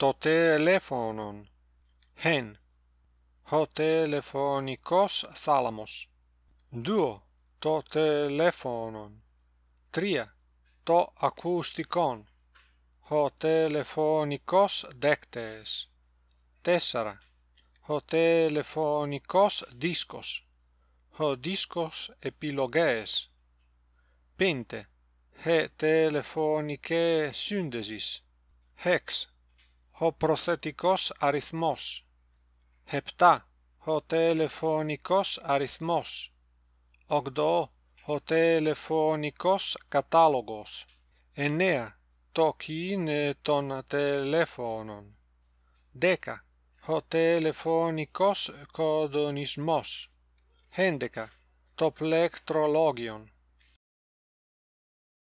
το τηλέφωνον, 1. ο τηλεφωνικός θάλαμος. 2. Το τηλέφωνον. 3. Το ακουστικόν. Ο τηλεφωνικός δέκτες. 4. Ο τηλεφωνικός δίσκος. Ο δίσκος επιλογές. 5. Η τηλεφωνική σύνδεση. 6 ο προσθετικός αριθμός. 7. Ο τελεφωνικός αριθμός. 8. Ο τελεφωνικός κατάλογος. 9. Το κίνε των τηλέφωνων. 10. Ο τελεφωνικός κοντονισμός. 11. Το πλεκτρολόγιον.